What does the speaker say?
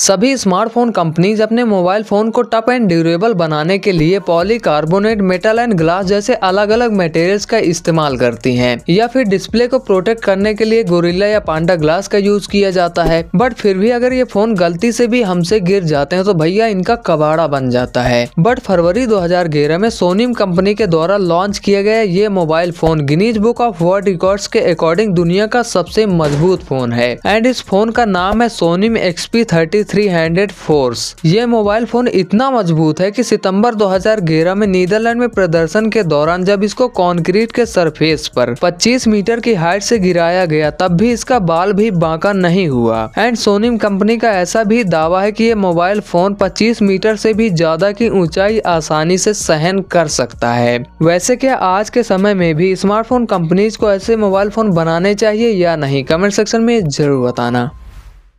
सभी smartphone companies अपने mobile phone को टफ एंड ड्यूरेबल बनाने के लिए पॉलीकार्बोनेट मेटल एंड ग्लास जैसे अलग अलग मटेरियल्स का इस्तेमाल करती हैं या फिर डिस्प्ले को प्रोटेक्ट करने के लिए गोरिल्ला या पांडा ग्लास का यूज किया जाता है बट फिर भी अगर ये फोन गलती से भी हमसे गिर जाते हैं तो भैया इनका कबाड़ा बन जाता है बट फरवरी दो में सोनीम कंपनी के द्वारा लॉन्च किया गया ये mobile phone Guinness book of world record के अकॉर्डिंग दुनिया का सबसे मजबूत फोन है एंड इस फोन का नाम है Sonim XP thirty three force ये मोबाइल फोन इतना मजबूत है कि सितंबर 2011 में नीदरलैंड में प्रदर्शन के दौरान जब इसको कंक्रीट के सरफेस पर 25 मीटर की हाइट से गिराया गया तब भी इसका बाल भी बांका नहीं हुआ एंड सोनिम कंपनी का ऐसा भी दावा है कि ये मोबाइल फोन 25 मीटर से भी ज्यादा की ऊंचाई आसानी से सहन कर सकता है वैसे क्या आज के समय में भी स्मार्टफोन कंपनीज को ऐसे मोबाइल फोन बनाने चाहिए या नहीं कमेंट सेक्शन में जरूर बताना